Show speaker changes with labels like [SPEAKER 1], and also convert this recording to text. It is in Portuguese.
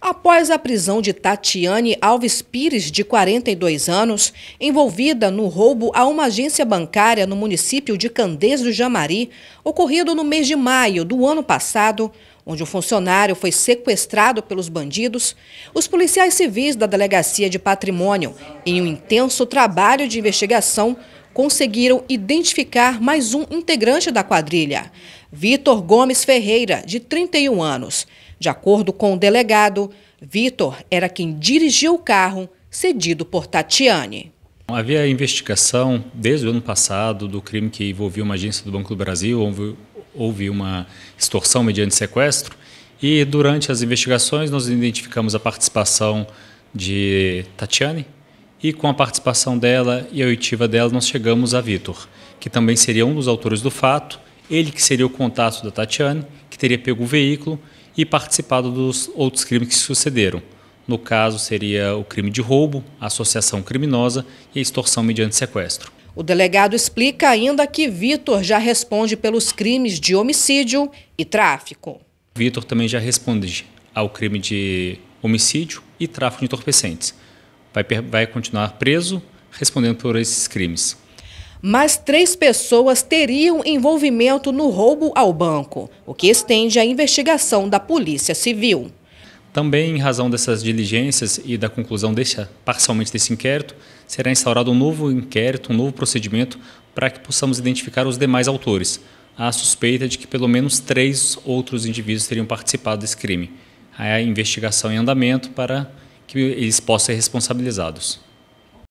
[SPEAKER 1] Após a prisão de Tatiane Alves Pires, de 42 anos, envolvida no roubo a uma agência bancária no município de Candês do Jamari, ocorrido no mês de maio do ano passado, onde o funcionário foi sequestrado pelos bandidos, os policiais civis da Delegacia de Patrimônio, em um intenso trabalho de investigação, conseguiram identificar mais um integrante da quadrilha, Vitor Gomes Ferreira, de 31 anos. De acordo com o delegado, Vitor era quem dirigiu o carro cedido por Tatiane.
[SPEAKER 2] Havia investigação desde o ano passado do crime que envolvia uma agência do Banco do Brasil, houve, houve uma extorsão mediante sequestro, e durante as investigações nós identificamos a participação de Tatiane, e com a participação dela e a oitiva dela nós chegamos a Vitor, que também seria um dos autores do fato, ele que seria o contato da Tatiane, que teria pego o veículo e participado dos outros crimes que sucederam. No caso, seria o crime de roubo, associação criminosa e extorsão mediante sequestro.
[SPEAKER 1] O delegado explica ainda que Vitor já responde pelos crimes de homicídio e tráfico.
[SPEAKER 2] Vitor também já responde ao crime de homicídio e tráfico de entorpecentes vai, vai continuar preso respondendo por esses crimes.
[SPEAKER 1] Mas três pessoas teriam envolvimento no roubo ao banco, o que estende a investigação da Polícia Civil.
[SPEAKER 2] Também em razão dessas diligências e da conclusão deste, parcialmente desse inquérito, será instaurado um novo inquérito, um novo procedimento para que possamos identificar os demais autores. Há suspeita de que pelo menos três outros indivíduos teriam participado desse crime. Há a investigação em andamento para que eles possam ser responsabilizados.